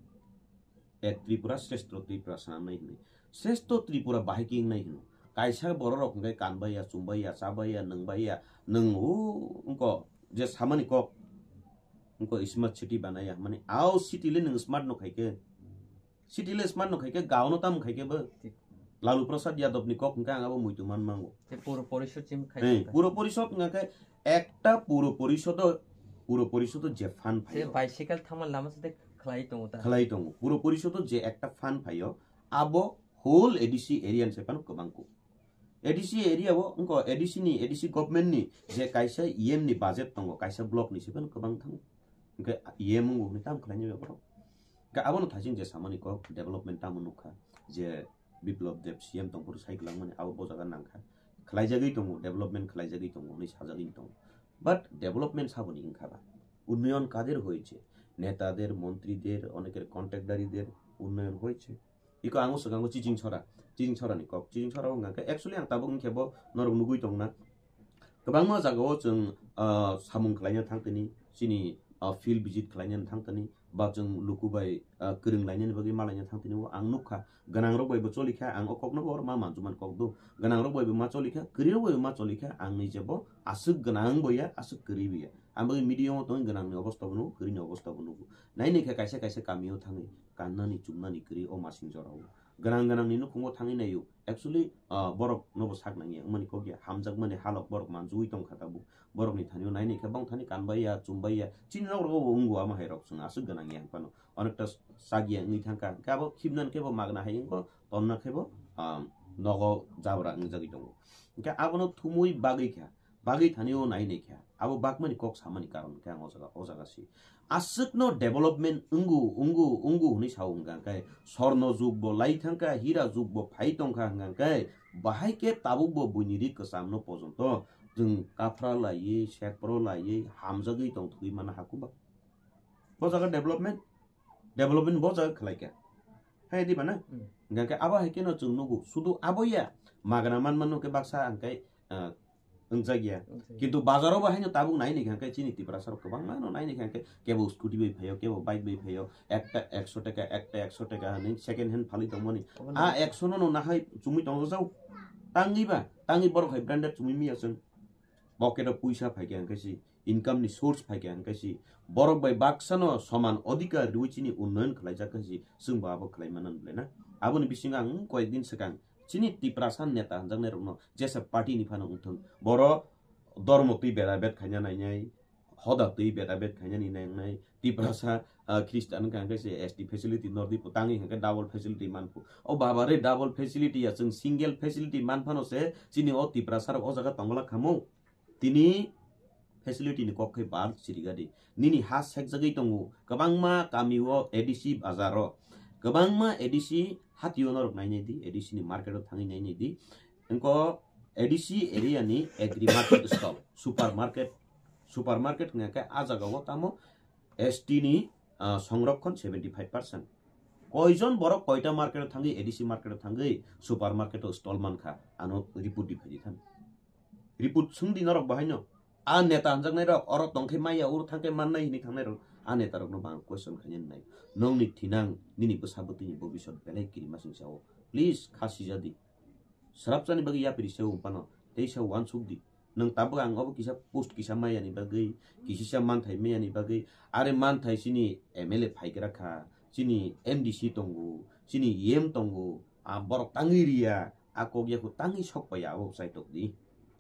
एक त्रिपुरा श्रेष्ठ त्रिपुरा सामने हिने श्रेष्ठ त्रिपुरा बाहिकिङ नै हिनु काइसा बर रकम कानबाई या चुम्बाई या साबाई या नंगबाई या नंग हो उनको जे सामान्य को उनको स्मार्ट सिटी बनाया माने आओ सिटीले नंग स्मार्ट नखाइके सिटीले स्मार्ट नखाइके गाउँ न ताम खाइके ब লালু প্রসাদ যাদব নি কক ঙ্কা আঙাবো মুই মান মাঙ্গো পুরো পরিষদ জিম খাই পুরো পরিষদ ঙ্কা একটা পুরো পরিষদ পুরো পরিষদ যে ফান ফাই বাইসাইকেল থামাল লামা সাথে খেলাই তা খলাই তঙ্গ পুরো পরিষদ যে একটা ফান ফাইও আবো হোল এডিসি এরিয়ান সেপান কবাঙ্কু এডিসি এরিয়া ও অঙ্ক এডিসি নি এডিসি গভর্নমেন্ট নি যে কাইসা ইএম নি বাজেট তঙ্গ কাইসা ব্লক নি সেপান কবাং থাম ঙ্কা ইএম ঙ্গো নি তাম খেলাই নিবে বড় আবো থাইজিং যে সামানি কক ডেভেলপমেন্ট তাম নুখা যে बिप्लब देव सीएम तंगपुर साइक्लांग माने आव बजागा नांखा खलाइजागै दङ डेभलपमेन्ट खलाइजागै दङ नै সাজাগै দङ বাট ডেভেলপমেন্ট সাবনি ইনখাবা উন্নয়ন কাদের হয়েছে নেতাদের মন্ত্রীদের অনেকের কন্ট্রাক্টারিদের উন্নয়ন হয়েছে ইক আঙু সঙ্গে চিচিং ছড়া চিচিং ছড়ানি কক চিচিং ছড়া হঙ্গাকে একচুয়ালি আং তাবং খেব নরম নুগুই না গবাং মা जागायाव जों सामुं खालायनो थांदोनि जोंनि फिल्ड भिजिट खालायनो थांदोनि babjung luku bai kering lain n y a bagi malanya tang tini wo ang nukha ganang rok bai bo choli kha ang okok no bor ma manju man kok do ganang rok bai ma choli kha kiri rok bai ma choli kha ang ni jebo asuk ganang boya asuk kiri biya ambo medium to ganang ni obostha bunu kiri ni obostha bunu nai ni kha kaisa kaisa kamiyo thangi kanna ni chumna ni kiri o masing jorao ganang ganang ni nu khongo thangi nai yo actually बरक नबो साक नांगे मनि कोगे हमजक मनि हालक बरक मानजु खाता बु बरक नि थानियो नाइनि खेबां थानि कानबाइया चुमबाइया चिन उङ्गुवामा गो उंगु आमा हाइरक सुन आसु गनांगे हंपानो अनेकटा सागिया नि थांका गाबो खिबनान खेबो मागना हाइंगो तन्ना खेबो नग जाबरा अंजगि दङ अब आबनो थुमुई बागै ख्या बागै थानियो नाइने ख्या आबो बागमनि कक नि कारण ख्या ओजागा ओजागासी asik no development ungu ungu ungu huni sa ungang kai sorno jug bo lai thangka hira jug bo phai tongkha hangang kai bahai ke tabuk bo buniri kasam no pojonto jung kafra la ye sepro la ye hamjagi tong thui mana hakuba bo jaga development development bo jaga khlai ka hai di bana ngang kai aba hai ke no chung no gu sudu aboya magna man manu ke baksa angkai ओंसागिया किन्तु बाजाराव बाहायनो ताबुं नायनो खांखाय चिनि टिपरा सार गोबां नायनो नायनो खांखाय केबो scooty बै भयो केबो bike बै भयो एकटा 100 টাকা একটা 100 টাকা হনি সেকেন্ড হ্যান্ড ফালি তো মনি আ 100 নো না হয় তুমি তো যাও টাঙ্গিবা টাঙ্গি বড় হয় ব্র্যান্ডেড তুমি মি আছেন পকেটে পয়সা ফাইকে আনকাইছি ইনকাম নি সোর্স ফাইকে আনকাইছি বড় বাই বাক্সানো সমান অধিকার রুচিনি উন্নয়ন খালাই যাকাইছি जों बाबो खालायमानान बले ना आबोनि बिसिं आं কয়েকদিন सिगां चिनी टिप्रासान नेता नै जेस पारिफ बो धम तेडावेत खदी भेडाद खै न टिप्रा खटान एस डि फेसिटी नर्थि तिखा डबल फेसिलि मनको बबारै डबल फेसिलिया जङ्गल फेसिलिटी मनफानो चिनी टिप्रासार जगा टमला खो तिनी फेसिलिटी कै बिरिगारी निनी हा सेक जग् दमा डिसि बजारमा ए सि হাত ইউনৰ নাই নাই দি এ ডি চি নি মাৰ্কেটত ভাঙি নাই নাই দি এনেক এ ডি চি এৰিয়া নি agri market stall super market super market নেকি আ জাগাব তাম এছ টি নি সংৰক্ষণ ছেভেণ্টি ফাইভ পাৰ্চেণ্ট কয়জন বৰ কয়টা মাৰ্কেটত থাকি এ ডি চি মাৰ্কেটত থাকি চুপাৰ মাৰ্কেটৰ ষ্টল মানখা আনক ৰিপৰ্ট দি ফাইদি থাকে ৰিপৰ্ট চোন দিনৰ বহাই ন আন নেতা আঞ্জাক নাই ৰ অৰ টংখে থাকে মান নাই থাকে ৰ ane tarok no bang question kanyen nai nong ni thinang nini bosabot bobi bobishot belai kiri masing sewo please kasih jadi serap sani bagi ya piri sewo pano tei sewo wan suk nong nang tabang ang obo kisa post kisa maya ani bagi kisi sa mantai maya me bagi are mantai sini emele phai kra sini mdc tunggu, sini em tunggu, a borok tangiria akog aku tangi sok pa ya sai tokdi di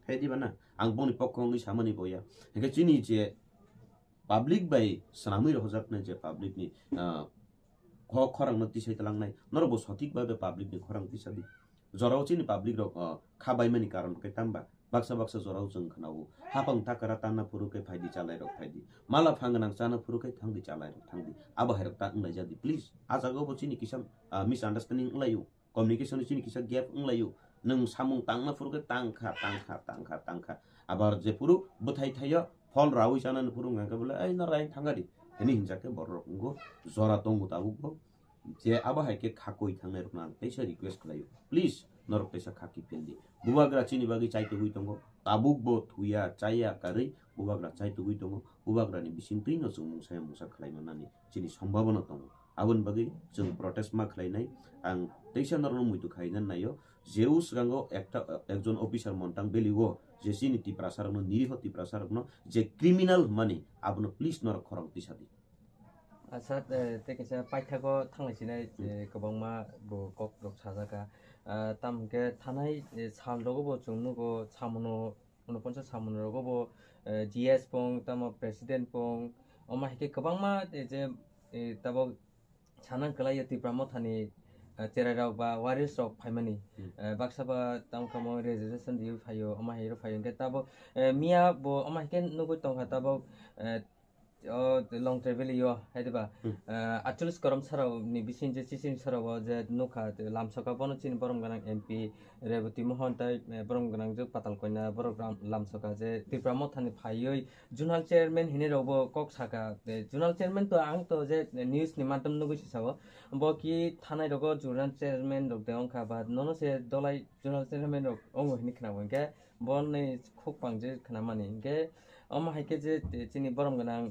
he di mana, ang bong ni pokong ni nih boya he ka je public ने जे public खरानु तिसैत बो सठिक भाइ public खरानी जरेनी पब्लि र खाइ मान कै ता फाइदी बक्सा रख फाइदी माला ताकरा फुखै फाइदि चाल फाइदि मलाई फाखै थालदि अब हेरेर त अिज आजको चिनिकिसन मसअन्डारस्टेन्डिङ लु कम्युनिकेसन चिनिकिसन गेप नाम त फुख तखा अब बुथाइ पठाइयो 헐 라우이 자는 부른 간가 불라 아이 나 라인 탕가리 괜히 인자께 버럭은 거 저라 동고 다고 제 아바 할게 갖고 이탕내 이렇게 난 페이셜 리퀘스트 클라요 플리즈 너로 페이셜 갖기 편디 무바그라 치니 바기 자이도 구이던 거 따북보 두야 짜야 까리 무바그라 자이도 구이던 거 무바그라니 미신 뜨이노 정몽 사야 무사 클라이만 나니 지니 সম্ভাবনা তঙ্গ আবন বাকি जों প্রটেস্ট মা খাইনাই আং তেইশানার মুইতু খাইনান নাইও জেউ সিগাঙ্গ একটা একজন অফিসার মন্টাং বেলিগো জেচি নীতি প্ৰাচাৰণ নিৰীহ নীতি প্ৰাচাৰণ যে ক্ৰিমিনেল মানে আপোনাৰ পুলিচ নৰ খৰং দিছা দি আচ্ছা তেখে পাইথাক থাকিছিলে গোবাং মা কক লগ চাজাকা তামকে থানাই চাল লগাব চুমুগ চামুনো ঊনপঞ্চাছ চামুনো লগাব জি এছ পং তাম প্ৰেচিডেণ্ট পং অমা সেইকে গোবাং মা যে তাব চানা গেলাই ইয়াতে ব্ৰাহ্ম থানী terai ba waris rok phaimani baksa ba tamka mo registration diu phayo ama hero phayo ke tabo mia bo ama ken nugo tongha tabo long travel ইয় হেৰিবা আঠচল্লিছ কৰম চাৰাওনি বিচিন যে চিচিন চাৰাও যে নৌকা লাম চকা বনচিন বৰম গানাং এম পি ৰেৱতী মোহন তাই বৰম গানাং যে পাতাল কইনা বৰ লাম চকা যে ত্ৰিপুৰা মথানি ফাইয়ৈ জোনাল চেয়াৰমেন হিনে ৰব কক চাকা জোনাল চেয়াৰমেনটো আংতো যে নিউজ নি মাধ্যম নগৈছে চাব ব কি থানাই ৰগ জোনাল চেয়াৰমেন ৰক দে অংকা বা নন চে দলাই জোনাল চেয়াৰমেন ৰক অংগ হিনি খানাব এনেকৈ বন খুব পাং যে খানা মানে এনেকৈ অ মাহেকে যে চিনি বৰম গানাং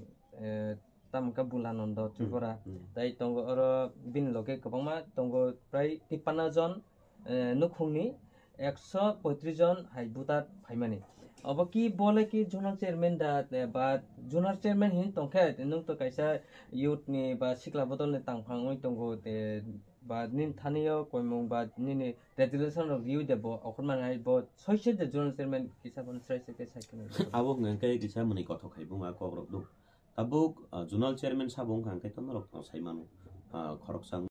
tam kabula nondo tukora tai tongo oro bin loke kobangma tongo prai tipana jon nukhungni ekso poitri jon hai buta phaimani अब कि बोले कि जुनर चेयरमैन दा बा जुनर चेयरमैन हि तोखे नंग तो कैसा यूथ ने बा सिकला बदल ने तंग फांग ओइ तंगो ते बा निन थानियो कोइमोंग बा निन रेजुलेशन ऑफ रिव्यू दे बो अखमान हाय बो सोइसे जुनर चेयरमैन किसा बन सोइसे के साइकिल अब गन कै किसा मने कथो खाइबो मा कोब्रो दु tabuk uh, zonal chairman sabong kang kai tonorok tong s a i m a n uh, k o r o k sang